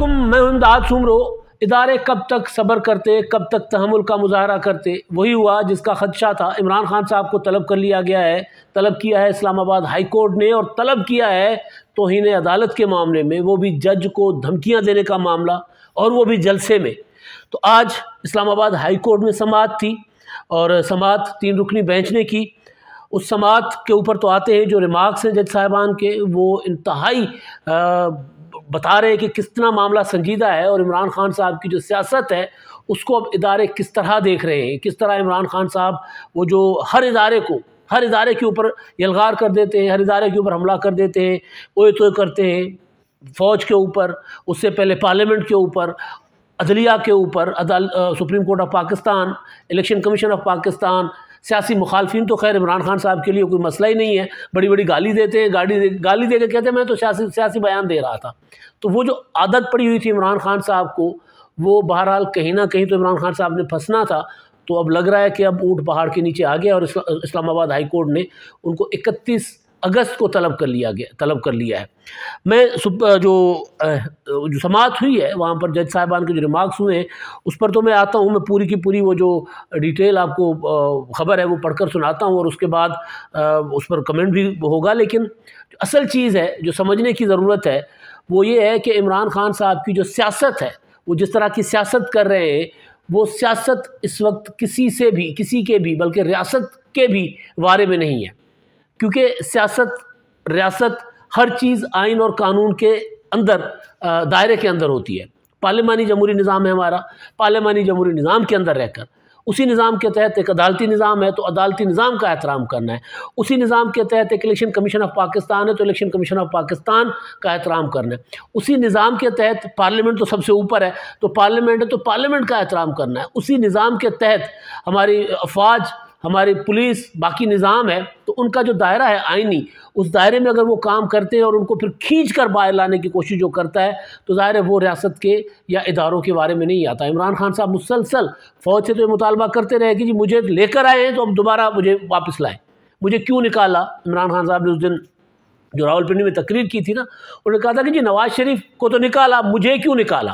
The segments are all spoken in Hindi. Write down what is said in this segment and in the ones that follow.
वालेकुम मैं इमदाद सुमरो इदारे कब तक सब्र करते कब तक तहमुल का मुजाहरा करते वही हुआ जिसका खदशा था इमरान खान साहब को तलब कर लिया गया है तलब किया है इस्लामाबाद हाई कोर्ट ने और तलब किया है तोहन अदालत के मामले में वो भी जज को धमकियाँ देने का मामला और वो भी जलसे में तो आज इस्लामाबाद हाई कोर्ट में समात थी और समात तीन रुकनी बेंच ने की उस समात के ऊपर तो आते हैं जो रिमार्क्स हैं जज साहिबान के वो इंतहाई बता रहे हैं कि कितना मामला संजीदा है और इमरान खान साहब की जो सियासत है उसको अब इदारे किस तरह देख रहे हैं किस तरह इमरान खान साहब वो जो हर इदारे को हर इदारे के ऊपर यलगार कर देते हैं हर इदारे के ऊपर हमला कर देते हैं ओए तोए करते हैं फ़ौज के ऊपर उससे पहले पार्लियामेंट के ऊपर अदलिया के ऊपर अदाल Supreme Court of Pakistan Election Commission of Pakistan सियासी मुखालफी तो खैर इमरान खान साहब के लिए कोई मसला ही नहीं है बड़ी बड़ी गाली देते हैं गाड़ी दे, गाली दे कहते कहते मैं तो सियासी सियासी बयान दे रहा था तो वो जो आदत पड़ी हुई थी इमरान खान साहब को वो बहरहाल कहीं ना कहीं तो इमरान खान साहब ने फंसना था तो अब लग रहा है कि अब ऊँट पहाड़ के नीचे आ गया और इस्लामाबाद हाई कोर्ट ने उनको इकतीस अगस्त को तलब कर लिया गया तलब कर लिया है मैं जो जो समात हुई है वहाँ पर जज साहबान के जो रिमार्क्स हुए हैं उस पर तो मैं आता हूँ मैं पूरी की पूरी वो जो डिटेल आपको ख़बर है वो पढ़कर सुनाता हूँ और उसके बाद उस पर कमेंट भी होगा लेकिन असल चीज़ है जो समझने की ज़रूरत है वो ये है कि इमरान खान साहब की जो सियासत है वो जिस तरह की सियासत कर रहे हैं वो सियासत इस वक्त किसी से भी किसी के भी बल्कि रियासत के भी बारे में नहीं है क्योंकि सियासत रियासत हर चीज़ आइन और कानून के अंदर दायरे के अंदर होती है पार्लियामानी जमहूरी निज़ाम है हमारा पार्लियामानी जमहूरी निज़ाम के अंदर रहकर उसी निज़ाम के तहत एक अदालती निज़ाम है तो अदालती निज़ाम का एहतराम करना है उसी निज़ाम के तहत एक इलेक्शन कमीशन ऑफ पाकिस्तान है तो इलेक्शन कमीशन ऑफ पाकिस्तान का एहतराम करना है उसी निज़ाम के तहत पार्लियामेंट तो सबसे ऊपर है तो पार्लियामेंट है तो पार्लियामेंट का एहतराम करना है उसी निज़ाम के तहत हमारी अफवाज हमारी पुलिस बाकी निज़ाम है तो उनका जो दायरा है आइनी उस दायरे में अगर वो काम करते हैं और उनको फिर खींच कर बाहर लाने की कोशिश जो करता है तो ज़ाहिर है वो रियासत के या इदारों के बारे में नहीं आता इमरान खान साहब मुसलसल फ़ौज से तो ये मुतालबा करते रहे कि जी मुझे लेकर आए हैं तो अब दोबारा मुझे वापस लाएँ मुझे क्यों निकाला इमरान खान साहब ने उस दिन जो रावलपिंडी में तकरीर की थी ना उन्होंने कहा था कि जी नवाज़ शरीफ को तो निकाला मुझे क्यों निकाला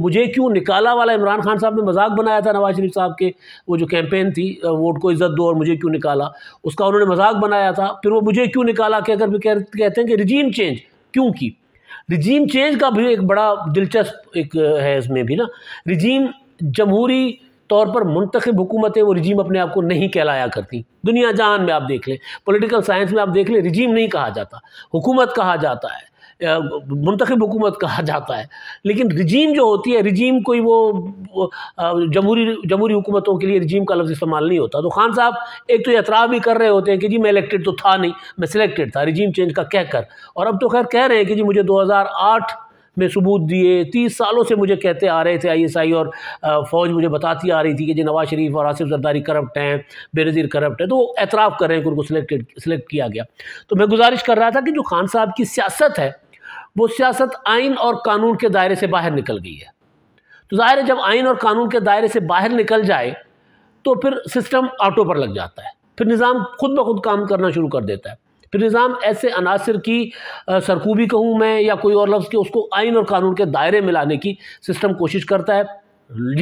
मुझे क्यों निकाला वाला इमरान खान साहब ने मजाक बनाया था नवाज शरीफ साहब के वो जो कैंपेन थी वोट को इज़्ज़त दो और मुझे क्यों निकाला उसका उन्होंने मजाक बनाया था फिर वो मुझे क्यों निकाला कहकर भी कहते हैं कि रिजीम चेंज क्यों की रिजीम चेंज का भी एक बड़ा दिलचस्प एक है इसमें भी ना रिजीम जमहूरी तौर पर मुंतखब हुकूमतें वो रिजीम अपने आप को नहीं कहलाया करती दुनिया जहान में आप देख लें पॉलिटिकल साइंस में आप देख लें रिजीम नहीं कहा जाता हुकूमत कहा जाता है मंतखब हुकूमत कहा जाता है लेकिन रिजीम जो होती है रिजीम कोई वो जमहूरी जमहूरी हुकूमतों के लिए रिजीम का लफ्ज़ इस्तेमाल नहीं होता तो खान साहब एक तो ये भी कर रहे होते हैं कि जी मैं इलेक्टेड तो था नहीं मैं सिलेक्टेड था रिजीम चेंज का कह कर और अब तो खैर कह रहे हैं कि जी मुझे दो हज़ार आठ में सबूत दिए तीस सालों से मुझे कहते आ रहे थे आईएसआई और फ़ौज मुझे बताती आ रही थी कि जी नवाज शरीफ और आसिफ जरदारी करप्ट हैं बेनज़ीर करप्ट हैं तो वो एतराफ़ कर रहे हैं कि उनको सिलेक्टेड सिलेक्ट किया गया तो मैं गुजारिश कर रहा था कि जो खान साहब की सियासत है वो सियासत आइन और कानून के दायरे से बाहर निकल गई है तो ज़ाहिर है जब आइन और कानून के दायरे से बाहर निकल जाए तो फिर सिस्टम ऑटो पर लग जाता है फिर निज़ाम खुद ब खुद काम करना शुरू कर देता है फिर निज़ाम ऐसे अनासर की सरकूबी कहूँ मैं या कोई और लफ्ज़ के उसको आइन और कानून के दायरे में लाने की सिस्टम कोशिश करता है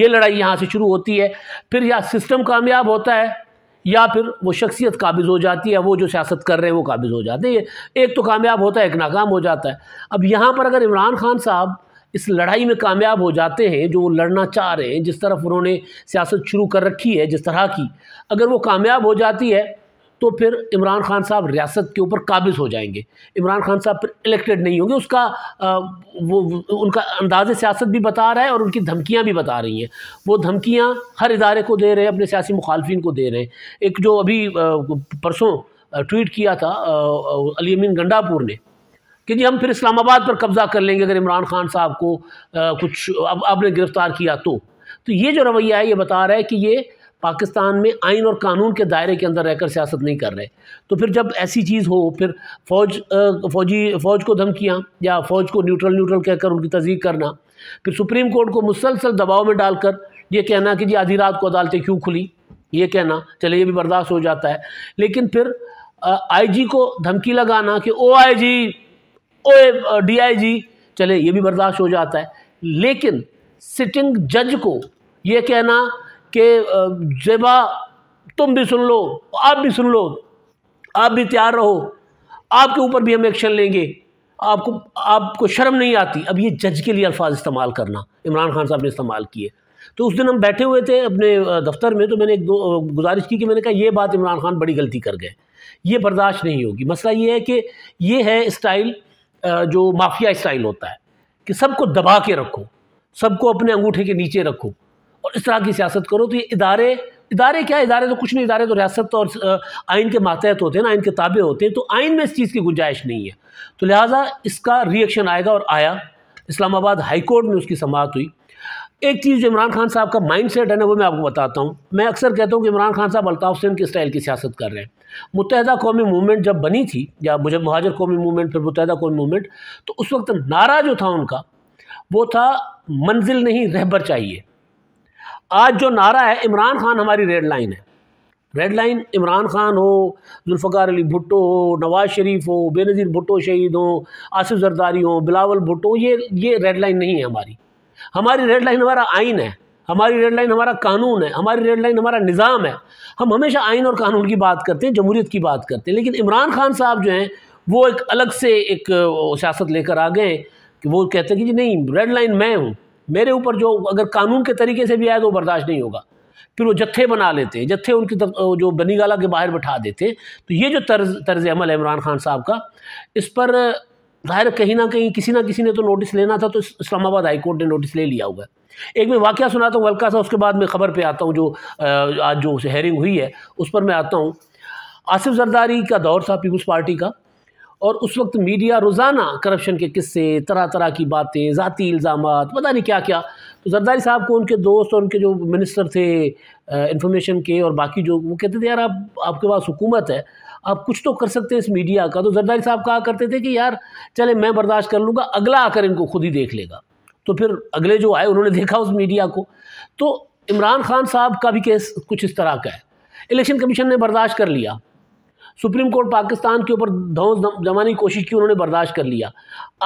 ये लड़ाई यहाँ से शुरू होती है फिर यह सिस्टम कामयाब होता है या फिर वो शख्सियत काबिज़ हो जाती है वो जो सियासत कर रहे हैं वो काबिज़ हो जाते हैं एक तो कामयाब होता है एक नाकाम हो जाता है अब यहाँ पर अगर इमरान खान साहब इस लड़ाई में कामयाब हो जाते हैं जो वो लड़ना चाह रहे हैं जिस तरफ उन्होंने सियासत शुरू कर रखी है जिस तरह की अगर वो कामयाब हो जाती है तो फिर इमरान खान साहब रियासत के ऊपर काबिज हो जाएंगे इमरान खान साहब फिर इलेक्टेड नहीं होंगे उसका आ, वो उनका अंदाज सियासत भी बता रहा है और उनकी धमकियाँ भी बता रही हैं वो धमकियाँ हर इदारे को दे रहे हैं अपने सियासी मुखालफी को दे रहे हैं एक जो अभी परसों ट्वीट किया था अली अमीन गंडापुर ने कि जी हम फिर इस्लामाबाद पर कब्ज़ा कर लेंगे अगर इमरान खान साहब को आ, कुछ अब आपने गिरफ़्तार किया तो तो ये जो रवैया है ये बता रहा है कि ये पाकिस्तान में आइन और कानून के दायरे के अंदर रहकर सियासत नहीं कर रहे तो फिर जब ऐसी चीज़ हो फिर फौज फौजी फ़ौज को धमकियाँ या फ़ौज को न्यूट्रल न्यूट्रल कहकर उनकी तस्दीक करना फिर सुप्रीम कोर्ट को मुसलसल दबाव में डालकर ये कहना कि जी आधी रात को अदालतें क्यों खुली ये कहना चले ये भी बर्दाश्त हो जाता है लेकिन फिर आईजी को धमकी लगाना कि ओ आई जी ओ डीआईजी चले ये भी बर्दाश्त हो जाता है लेकिन सिटिंग जज को ये कहना कि जेबा तुम भी सुन लो आप भी सुन लो आप भी तैयार रहो आपके ऊपर भी हम एक्शन लेंगे आपको आपको शर्म नहीं आती अब ये जज के लिए अल्फाज इस्तेमाल करना इमरान खान साहब ने इस्तेमाल किए तो उस दिन हम बैठे हुए थे अपने दफ्तर में तो मैंने एक दो गुजारिश की कि मैंने कहा ये बात इमरान खान बड़ी गलती कर गए ये बर्दाश्त नहीं होगी मसला ये है कि ये है स्टाइल जो माफिया स्टाइल होता है कि सबको दबा के रखो सबको अपने अंगूठे के नीचे रखो और इस तरह की सियासत करो तो ये इदारे इदारे क्या इदारे तो कुछ नहीं इदारे तो रियासत और आइन के मातहत होते हैं ना आइन के ताबे होते हैं तो आइन में इस चीज़ की गुंजाइश नहीं है तो लिहाजा इसका रिएक्शन आएगा और आया इस्लामाबाद हाई कोर्ट में उसकी समात हुई एक चीज़ जो इमरान खान साहब का माइंड सेट है ना वो मैं आपको बताता हूँ मैं अक्सर कहता हूँ कि इमरान खान साहब अलताफ़ हुसैन की स्टाइल की सियासत कर रहे हैं मुतहदा कौमी मूवमेंट जब बनी थी या मुझे महाजर कौमी मूवमेंट फिर मुतहदा कौमी मूवमेंट तो उस वक्त नारा जो था उनका वो था मंजिल नहीं रहबर चाहिए आज जो नारा है इमरान खान हमारी रेड लाइन है रेड लाइन इमरान खान हो जुल्फ़ार अली भुट्टो हो नवाज़ शरीफ हो बेनज़ीर भुट्टो शहीद हो आसिफ जरदारी हो बिलावल भुट्टो ये ये रेड लाइन नहीं है हमारी हमारी रेड लाइन हमारा आइन है हमारी रेड लाइन हमारा कानून है हमारी रेड लाइन हमारा निज़ाम है हम हमेशा आइन और कानून की बात करते हैं जमहूरीत की बात करते हैं लेकिन इमरान खान साहब जो हैं वो एक अलग से एक सियासत लेकर आ गए कि वो कहते हैं कि जी नहीं रेड लाइन मैं हूँ मेरे ऊपर जो अगर कानून के तरीके से भी आया तो बर्दाश्त नहीं होगा फिर वो जत्थे बना लेते जत्थे उनकी तब जो बनीगाला के बाहर बैठा देते तो ये जो तर्ज तर्ज अमल इमरान खान साहब का इस पर ज़ाहिर कहीं ना कहीं किसी ना किसी ने तो नोटिस लेना था तो इस्लामाबाद हाई कोर्ट ने नोटिस ले लिया होगा एक मैं वाक़ सुनाता हूँ वल्का सा उसके बाद मैं ख़बर पे आता हूँ जो आज जो हेयरिंग हुई है उस पर मैं आता हूँ आसिफ जरदारी का दौर था पीपल्स पार्टी का और उस वक्त मीडिया रोज़ाना करप्शन के किस्से तरह तरह की बातें ज़ाती इल्ज़ाम पता नहीं क्या क्या तो जरदारी साहब को उनके दोस्त और उनके जो मिनिस्टर थे इन्फॉर्मेशन के और बाकी जो वो कहते थे यार आप आपके पास हुकूमत है आप कुछ तो कर सकते हैं इस मीडिया का तो जरदारी साहब कहा करते थे कि यार चले मैं बर्दाश्त कर लूँगा अगला आकर इनको खुद ही देख लेगा तो फिर अगले जो आए उन्होंने देखा उस मीडिया को तो इमरान खान साहब का भी केस कुछ इस तरह का है इलेक्शन कमीशन ने बर्दाश्त कर लिया सुप्रीम कोर्ट पाकिस्तान के ऊपर धौस जमाने की कोशिश की उन्होंने बर्दाश्त कर लिया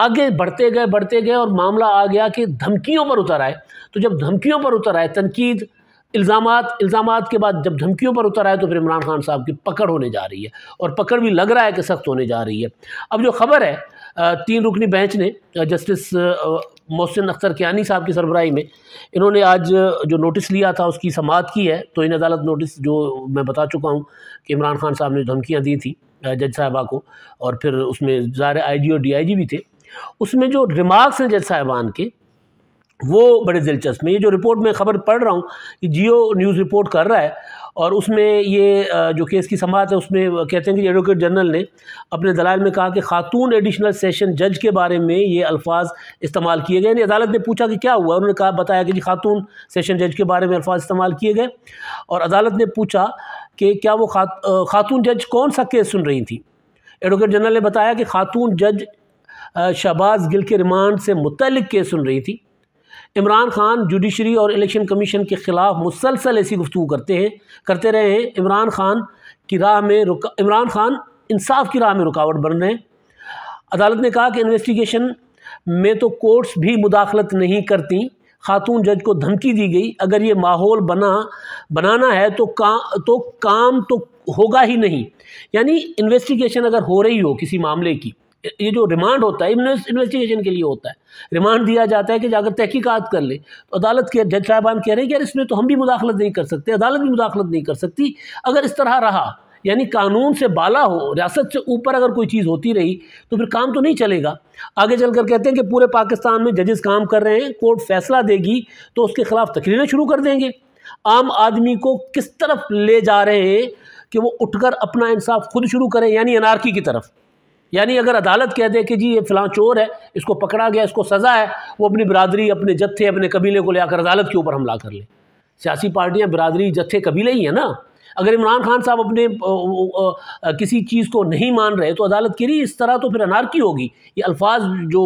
आगे बढ़ते गए बढ़ते गए और मामला आ गया कि धमकियों पर उतर आए तो जब धमकियों पर उतर आए तनकीद इल्ज़ाम इल्ज़ाम के बाद जब धमकियों पर उतर आए तो फिर इमरान खान साहब की पकड़ होने जा रही है और पकड़ भी लग रहा है कि सख्त होने जा रही है अब जो खबर है तीन रुकनी बेंच ने जस्टिस मोहसिन अख्तर कियानी साहब की सरबराही में इन्होंने आज जो नोटिस लिया था उसकी समात की है तो इन अदालत नोटिस जो मैं बता चुका हूँ कि इमरान खान साहब ने धमकियाँ दी थी जज साहबा को और फिर उसमें ज़ाहिर आई जी और डी आई जी भी थे उसमें जो रिमार्क्स हैं जज साहबान के वो बड़े दिलचस्प हैं ये जो रिपोर्ट में खबर पढ़ रहा हूँ कि जियो न्यूज़ रिपोर्ट कर रहा है और उसमें ये जो केस की समात है उसमें कहते हैं कि एडवोकेट जनरल ने अपने दलाल में कहा कि खातून एडिशनल सेशन जज के बारे में ये अल्फाज इस्तेमाल किए गए यानी अदालत ने पूछा कि क्या हुआ उन्होंने कहा बताया कि जी खातून सेशन जज के बारे में अल्फाज इस्तेमाल किए गए और अदालत ने पूछा कि क्या वो खा, खातून जज कौन सा केस सुन रही थी एडवोकेट जनरल ने बताया कि खातून जज शहबाज गिल के रिमांड से मुतल केस सुन रही थी इमरान खान जुडिशरी और इलेक्शन कमीशन के ख़िलाफ़ मुसलसल ऐसी गुफ्तु करते हैं करते रहे हैं इमरान खान की राह में रुका इमरान खान इंसाफ की राह में रुकावट बन रहे हैं अदालत ने कहा कि इन्वेस्टिगेशन में तो कोर्ट्स भी मुदाखलत नहीं करती खातून जज को धमकी दी गई अगर ये माहौल बना बनाना है तो का तो काम तो होगा ही नहीं यानी इन्वेस्टिगेशन अगर हो रही हो किसी मामले की ये जो रिमांड होता है इन्वेस्टिगेशन के लिए होता है रिमांड दिया जाता है कि जाकर तहकीकात कर ले तो अदालत के जज साहबान कह रहे हैं कि यार इसमें तो हम भी मुदाखलत नहीं कर सकते अदालत भी मुदाखलत नहीं कर सकती अगर इस तरह रहा यानी कानून से बाला हो रियासत से ऊपर अगर कोई चीज़ होती रही तो फिर काम तो नहीं चलेगा आगे चल कर कहते हैं कि पूरे पाकिस्तान में जजेस काम कर रहे हैं कोर्ट फैसला देगी तो उसके ख़िलाफ़ तकरीरें शुरू कर देंगे आम आदमी को किस तरफ ले जा रहे हैं कि वो उठकर अपना इंसाफ खुद शुरू करें यानी एनआरकी की तरफ यानी अगर अदालत कह दे कि जी ये फिलहाल चोर है इसको पकड़ा गया इसको सज़ा है वो अपनी बरदरी अपने जत्थे अपने कबीले को ले आकर अदालत के ऊपर हमला कर ले सियासी पार्टियाँ बरदरी जत्थे कबीले ही हैं ना अगर इमरान खान साहब अपने आ, आ, आ, किसी चीज़ को नहीं मान रहे तो अदालत के लिए इस तरह तो फिर अनारकी होगी ये अल्फाज जो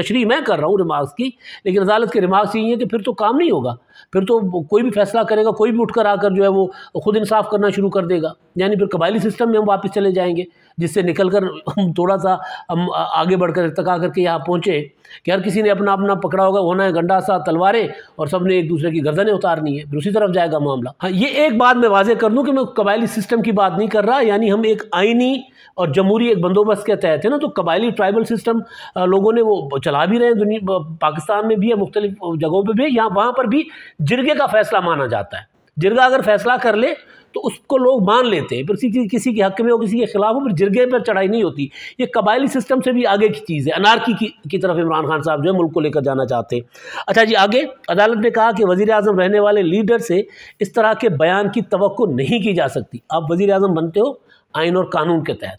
तशरी मैं कर रहा हूँ रिमार्क्स की लेकिन अदालत के रिमार्क्स यही हैं कि फिर तो काम नहीं होगा फिर तो कोई भी फैसला करेगा कोई भी उठकर आकर जो है वो खुद इंसाफ करना शुरू कर देगा यानी फिर कबायली सिस्टम में हम वापस चले जाएंगे जिससे निकल कर हम थोड़ा सा हम आगे बढ़कर तक करके यहाँ पहुँचे कि हर किसी ने अपना अपना पकड़ा होगा होना है गंडा सा तलवारें और सब ने एक दूसरे की गर्दनें उतारनी है फिर उसी तरफ जाएगा मामला हाँ ये एक बात मैं वाजे कर दूँ कि मैं कबायली सिस्टम की बात नहीं कर रहा यानी हम एक आइनी और जमहूरी एक बंदोबस्त के तहत है ना तो कबायली ट्राइबल सिस्टम लोगों ने वो चला भी रहे हैं पाकिस्तान में भी है मुख्तलिफ जगहों पर भी यहाँ वहाँ पर भी जिरगे का फैसला माना जाता है जिरगा अगर फैसला कर ले तो उसको लोग मान लेते हैं फिर किसी किसी के हक में हो किसी के खिलाफ हो फिर जिरगे पर चढ़ाई नहीं होती ये कबायली सिस्टम से भी आगे की चीज़ है अनारकी की, की तरफ इमरान खान साहब जो है मुल्क को लेकर जाना चाहते हैं अच्छा जी आगे अदालत ने कहा कि वज़ी अजम रहने वाले लीडर से इस तरह के बयान की तो नहीं की जा सकती आप वज़ी अजम बनते हो आइन और कानून के तहत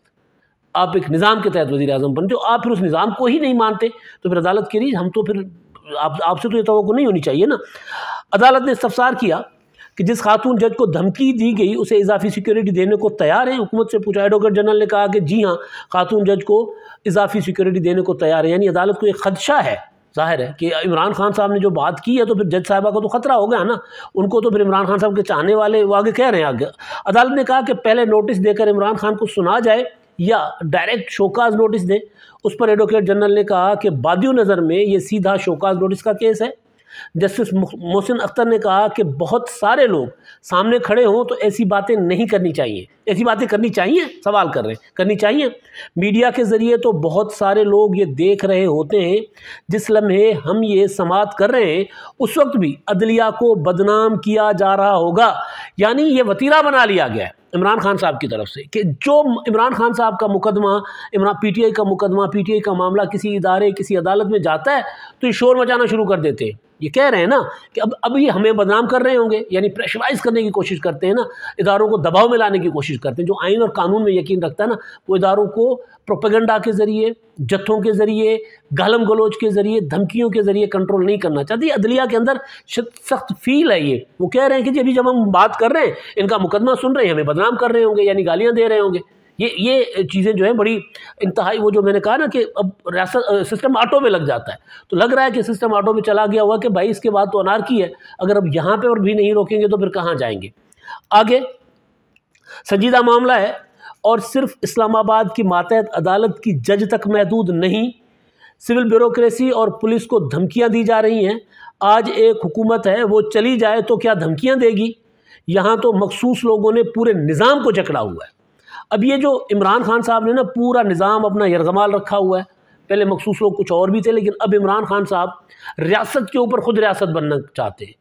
आप एक निज़ाम के तहत वजी अजम बनते हो आप फिर उस निज़ाम को ही नहीं मानते तो फिर अदालत के लिए हम तो फिर आप आपसे तो ये तो नहीं होनी चाहिए ना अदालत ने इस्तफसार किया कि जिस खातून जज को धमकी दी गई उसे इजाफी सिक्योरिटी देने को तैयार है हुकूमत से पूछा एडवोकेट जनरल ने कहा कि जी हाँ खातून जज को इजाफी सिक्योरिटी देने को तैयार है यानी अदालत को एक खदशा है जाहिर है कि इमरान खान साहब ने जो बात की है तो फिर जज साहबा को तो ख़तरा हो गया ना उनको तो फिर इमरान खान साहब के चाहने वाले वो आगे कह रहे हैं आगे अदालत ने कहा कि पहले नोटिस देकर इमरान खान को सुना जाए या डायरेक्ट शोकाज नोटिस दें उस पर एडवोकेट जनरल ने कहा कि बाद नज़र में ये सीधा शोकाज नोटिस का केस है जस्टिस मोहसिन अख्तर ने कहा कि बहुत सारे लोग सामने खड़े हों तो ऐसी बातें नहीं करनी चाहिए ऐसी बातें करनी चाहिए सवाल कर रहे हैं करनी चाहिए मीडिया के ज़रिए तो बहुत सारे लोग ये देख रहे होते हैं जिस लम्हे हम ये समात कर रहे हैं उस वक्त भी अदलिया को बदनाम किया जा रहा होगा यानी ये वतीरा बना लिया गया है इमरान खान साहब की तरफ से कि जो इमरान खान साहब का मुकदमा इमरान पीटीआई का मुकदमा पीटीआई का मामला किसी इदारे किसी अदालत में जाता है तो ये शोर मचाना शुरू कर देते हैं ये कह रहे हैं ना कि अब अब ये हमें बदनाम कर रहे होंगे यानी प्रेशराइज करने की कोशिश करते हैं ना इदारों को दबाव में लाने की कोशिश करते हैं जो आइन और कानून में यकीन रखता है ना वो इदारों को प्रोपेगेंडा के ज़रिए जत्थों के ज़रिए गालम गलोच के ज़रिए धमकियों के ज़रिए कंट्रोल नहीं करना चाहती अदलिया के अंदर सख्त फील है ये वो कह रहे हैं कि जी अभी जब हम बात कर रहे हैं इनका मुकदमा सुन रहे हैं हमें बदनाम कर रहे होंगे यानी गालियाँ दे रहे होंगे ये ये चीज़ें जो है बड़ी इंतहाई वो जो मैंने कहा ना कि अब रियासत सिस्टम ऑटो में लग जाता है तो लग रहा है कि सिस्टम ऑटो में चला गया हुआ कि भाई इसके बाद तो अनारकी है अगर अब यहाँ पर और भी नहीं रोकेंगे तो फिर कहाँ जाएंगे आगे संजीदा मामला है और सिर्फ इस्लामाबाद की मातहत अदालत की जज तक महदूद नहीं सिविल ब्यूरोसी और पुलिस को धमकियां दी जा रही हैं आज एक हुकूमत है वो चली जाए तो क्या धमकियां देगी यहाँ तो मखसूस लोगों ने पूरे निज़ाम को जकड़ा हुआ है अब ये जो इमरान खान साहब ने ना पूरा निज़ाम अपना यरगमाल रखा हुआ है पहले मखसूस लोग कुछ और भी थे लेकिन अब इमरान खान साहब रियासत के ऊपर ख़ुद रियासत बनना चाहते हैं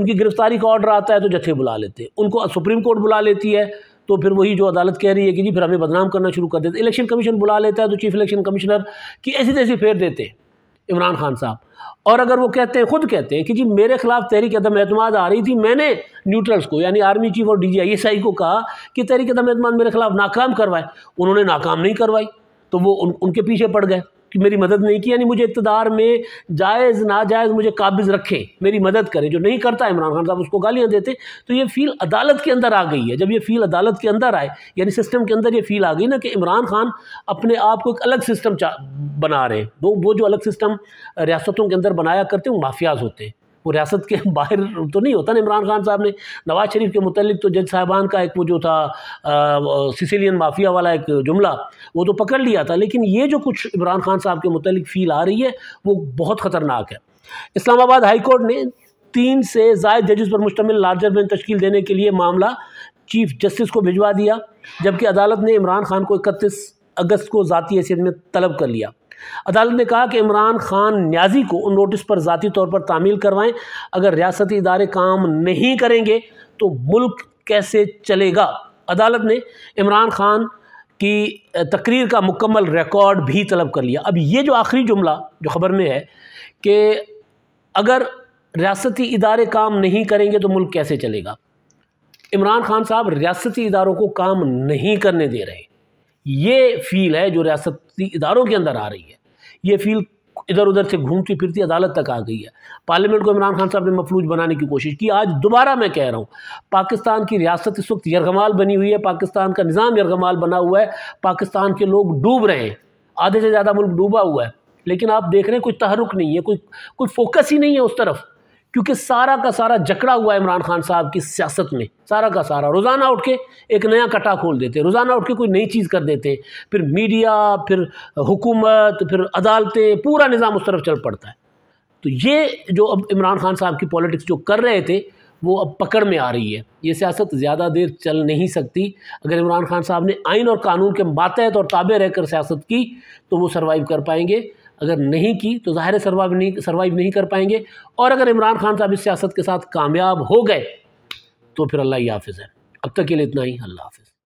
उनकी गिरफ़्तारी का ऑर्डर आता है तो जत्थे बुला लेते हैं उनको सुप्रीम कोर्ट बुला लेती है तो फिर वही जो अदालत कह रही है कि जी फिर हमें बदनाम करना शुरू कर देते इलेक्शन कमीशन बुला लेता है तो चीफ़ इलेक्शन कमिश्नर की ऐसी तैसी फेर देते हैं इमरान खान साहब और अगर वो कहते हैं ख़ुद कहते हैं कि जी मेरे खिलाफ तहरीक अदम अहतमाद आ रही थी मैंने न्यूट्रल्स को यानी आर्मी चीफ और D G I S I को कहा कि तहरीक अदम अहतमाद मेरे खिलाफ नाकाम करवाए उन्होंने नाकाम नहीं करवाई तो वो उन, उनके पीछे पड़ गए कि मेरी मदद नहीं की यानी मुझे इकतदार में जायज़ नाजायज़ मुझे काबिज रखें मेरी मदद करें जो नहीं करता इमरान खान साहब उसको गालियाँ देते तो ये फील अदालत के अंदर आ गई है जब ये फील अदालत के अंदर आए यानी सिस्टम के अंदर ये फील आ गई ना कि इमरान खान अपने आप को एक अलग सिस्टम बना रहे हैं वो वो जो अलग सिस्टम रियासतों के अंदर बनाया करते हैं वो माफियाज होते हैं वो रियासत के बाहर तो नहीं होता ना इमरान खान साहब ने नवाज शरीफ के मतलब तो जज साहबान का एक वो जो था सिसिलियन माफिया वाला एक जुमला वो तो पकड़ लिया था लेकिन ये जो कुछ इमरान खान साहब के मतलब फील आ रही है वो बहुत ख़तरनाक है इस्लामाबाद हाई कोर्ट ने तीन से जायद जजेस पर मुश्तमिल लार्जर बेंच तश्कील देने के लिए मामला चीफ जस्टिस को भिजवा दिया जबकि अदालत ने इमरान खान को इकतीस अगस्त को ज़ाती हैसियत में तलब कर लिया अदालत ने कहा कि इमरान खान न्याजी को उन नोटिस पर ज़ाती तौर पर तामील करवाएं अगर रियासती इदारे काम नहीं करेंगे तो मुल्क कैसे चलेगा अदालत ने इमरान खान की तकरीर का मुकम्मल रिकॉर्ड भी तलब कर लिया अब ये जो आखिरी जुमला जो ख़बर में है कि अगर रियासती इदारे काम नहीं करेंगे तो मुल्क कैसे चलेगा इमरान खान साहब रियासती इदारों को काम नहीं करने दे रहे ये फील है जो रियासती इदारों के अंदर आ रही है ये फील इधर उधर से घूमती फिरती अदालत तक आ गई है पार्लियामेंट को इमरान खान साहब ने मफलूज बनाने की कोशिश की आज दोबारा मैं कह रहा हूँ पाकिस्तान की रियासत इस वक्त यरगमाल बनी हुई है पाकिस्तान का निज़ाम यरगमाल बना हुआ है पाकिस्तान के लोग डूब रहे हैं आधे से ज़्यादा मुल्क डूबा हुआ है लेकिन आप देख रहे हैं कोई तहरुक नहीं है कोई कोई फोकस ही नहीं है उस तरफ क्योंकि सारा का सारा जकड़ा हुआ है इमरान खान साहब की सियासत में सारा का सारा रोज़ाना उठ के एक नया कटा खोल देते रोज़ाना उठ के कोई नई चीज़ कर देते फिर मीडिया फिर हुकूमत फिर अदालतें पूरा निज़ाम उस तरफ चल पड़ता है तो ये जो अब इमरान खान साहब की पॉलिटिक्स जो कर रहे थे वो अब पकड़ में आ रही है ये सियासत ज़्यादा देर चल नहीं सकती अगर इमरान खान साहब ने आइन और कानून के मातहत और ताबे रहकर सियासत की तो वो सर्वाइव कर पाएंगे अगर नहीं की तो ज़ाहिर सर्वाइव नहीं सर्वाइव नहीं कर पाएंगे और अगर इमरान खान साहब इस सियासत के साथ कामयाब हो गए तो फिर अल्लाह हाफिज़ है अब तक के लिए इतना ही अल्लाह हाफिज़